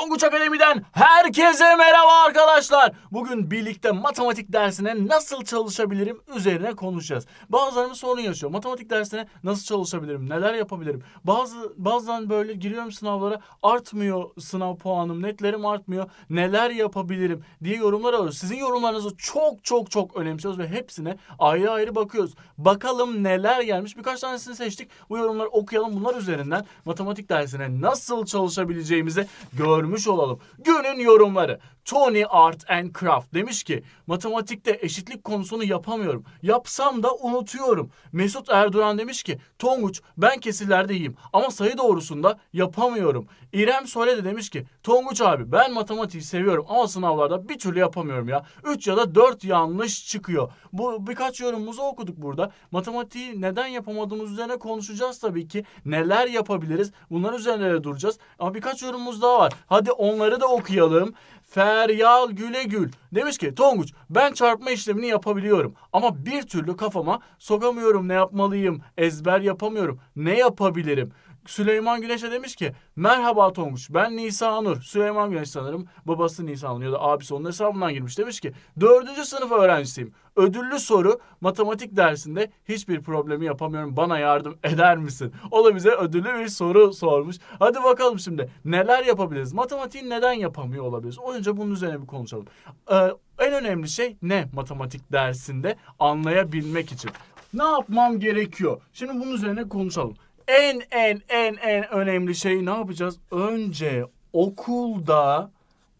Tonguç Akademi'den herkese merhaba arkadaşlar. Bugün birlikte matematik dersine nasıl çalışabilirim üzerine konuşacağız. Bazılarımız sorun yaşıyor. Matematik dersine nasıl çalışabilirim, neler yapabilirim? Bazı bazen böyle giriyorum sınavlara artmıyor sınav puanım, netlerim artmıyor. Neler yapabilirim diye yorumlar alıyoruz. Sizin yorumlarınızı çok çok çok önemsiyoruz ve hepsine ayrı ayrı bakıyoruz. Bakalım neler gelmiş. Birkaç tanesini seçtik. Bu yorumları okuyalım. Bunlar üzerinden matematik dersine nasıl çalışabileceğimizi görmek görmüş olalım. Günün yorumları. Tony Art and Craft demiş ki matematikte eşitlik konusunu yapamıyorum. Yapsam da unutuyorum. Mesut Erdoğan demiş ki Tonguç ben kesirlerde iyiyim ama sayı doğrusunda yapamıyorum. İrem Sole de demiş ki Tonguç abi ben matematiği seviyorum ama sınavlarda bir türlü yapamıyorum ya. 3 ya da 4 yanlış çıkıyor. Bu birkaç yorumumuzu okuduk burada. Matematiği neden yapamadığımız üzerine konuşacağız tabii ki. Neler yapabiliriz? Bunlar üzerine duracağız. Ama birkaç yorumumuz daha var. Hadi Hadi onları da okuyalım. Feryal Güle Gül demiş ki Tonguç ben çarpma işlemini yapabiliyorum ama bir türlü kafama sokamıyorum ne yapmalıyım ezber yapamıyorum ne yapabilirim Süleyman Güneş'e demiş ki merhaba Tonguç ben Nisa Anur. Süleyman Güneş sanırım babası Nisa Anur ya da abisi onun hesabından girmiş. Demiş ki dördüncü sınıf öğrencisiyim. Ödüllü soru matematik dersinde hiçbir problemi yapamıyorum bana yardım eder misin? O da bize ödüllü bir soru sormuş. Hadi bakalım şimdi neler yapabiliriz? Matematiği neden yapamıyor olabiliriz? Önce bunun üzerine bir konuşalım. Ee, en önemli şey ne matematik dersinde anlayabilmek için? Ne yapmam gerekiyor? Şimdi bunun üzerine konuşalım en en en en önemli şey ne yapacağız? Önce okulda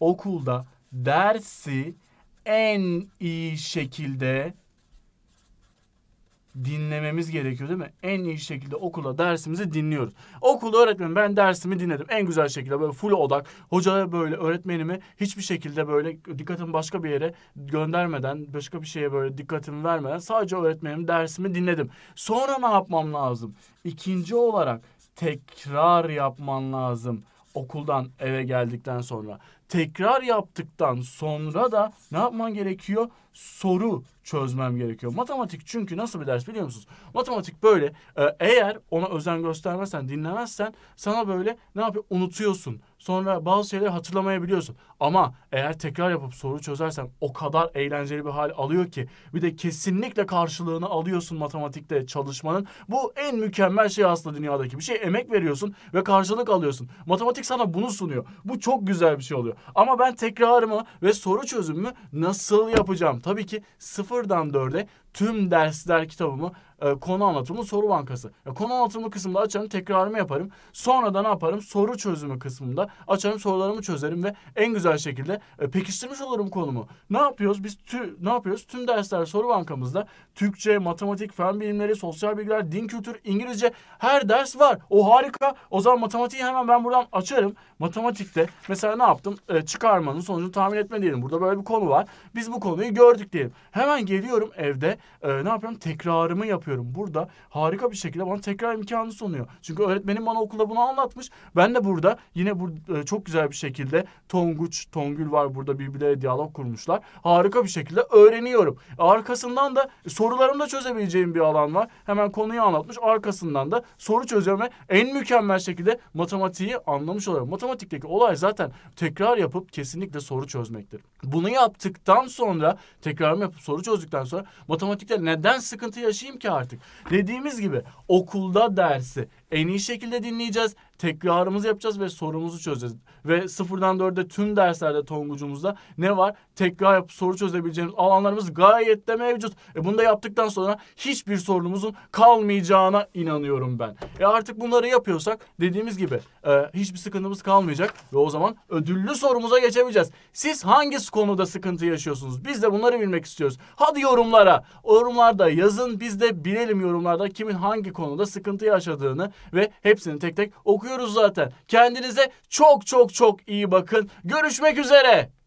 okulda dersi en iyi şekilde dinlememiz gerekiyor değil mi? En iyi şekilde okula dersimizi dinliyoruz. Okulda öğretmenim ben dersimi dinledim. En güzel şekilde böyle full odak. Hocaya böyle öğretmenimi hiçbir şekilde böyle dikkatimi başka bir yere göndermeden, başka bir şeye böyle dikkatimi vermeden sadece öğretmenim dersimi dinledim. Sonra ne yapmam lazım? İkinci olarak tekrar yapman lazım okuldan eve geldikten sonra. Tekrar yaptıktan sonra da ne yapman gerekiyor? Soru çözmem gerekiyor. Matematik çünkü nasıl bir ders biliyor musunuz? Matematik böyle e, eğer ona özen göstermezsen, dinlemezsen sana böyle ne yapıyor? Unutuyorsun Sonra bazı şeyleri hatırlamayabiliyorsun. Ama eğer tekrar yapıp soru çözersen o kadar eğlenceli bir hal alıyor ki. Bir de kesinlikle karşılığını alıyorsun matematikte çalışmanın. Bu en mükemmel şey aslında dünyadaki. Bir şey emek veriyorsun ve karşılık alıyorsun. Matematik sana bunu sunuyor. Bu çok güzel bir şey oluyor. Ama ben tekrarımı ve soru çözümümü nasıl yapacağım? Tabii ki sıfırdan dörde tüm dersler kitabımı e, konu anlatımı soru bankası. E, konu anlatımı kısmında açarım tekrarımı yaparım. Sonra da ne yaparım? Soru çözümü kısmında açarım sorularımı çözerim ve en güzel şekilde e, pekiştirmiş olurum konumu. Ne yapıyoruz? Biz tü, ne yapıyoruz? Tüm dersler soru bankamızda Türkçe, matematik, fen bilimleri, sosyal bilgiler, din kültür, İngilizce her ders var. O harika. O zaman matematiği hemen ben buradan açarım. Matematikte mesela ne yaptım? E, çıkarmanın sonucunu tahmin etme diyelim. Burada böyle bir konu var. Biz bu konuyu gördük diyelim. Hemen geliyorum evde e, ne yapıyorum? Tekrarımı yapıyorum yapıyorum burada harika bir şekilde bana tekrar imkanı sunuyor. Çünkü öğretmenim bana okulda bunu anlatmış. Ben de burada yine bu, e, çok güzel bir şekilde Tonguç, Tongül var burada birbirleriyle diyalog kurmuşlar. Harika bir şekilde öğreniyorum. Arkasından da sorularımı da çözebileceğim bir alan var. Hemen konuyu anlatmış. Arkasından da soru çözüyorum ve en mükemmel şekilde matematiği anlamış oluyorum. Matematikteki olay zaten tekrar yapıp kesinlikle soru çözmektir. Bunu yaptıktan sonra tekrar yapıp soru çözdükten sonra matematikte neden sıkıntı yaşayayım ki artık. Dediğimiz gibi okulda dersi en iyi şekilde dinleyeceğiz tekrarımızı yapacağız ve sorumuzu çözeceğiz. Ve sıfırdan dörde tüm derslerde Tongucumuzda ne var? Tekrar yapıp soru çözebileceğimiz alanlarımız gayet de mevcut. E bunu da yaptıktan sonra hiçbir sorunumuzun kalmayacağına inanıyorum ben. E artık bunları yapıyorsak dediğimiz gibi e, hiçbir sıkıntımız kalmayacak ve o zaman ödüllü sorumuza geçebileceğiz. Siz hangi konuda sıkıntı yaşıyorsunuz? Biz de bunları bilmek istiyoruz. Hadi yorumlara. Yorumlarda yazın biz de bilelim yorumlarda kimin hangi konuda sıkıntı yaşadığını ve hepsini tek tek okuyalım yapıyoruz zaten. Kendinize çok çok çok iyi bakın. Görüşmek üzere.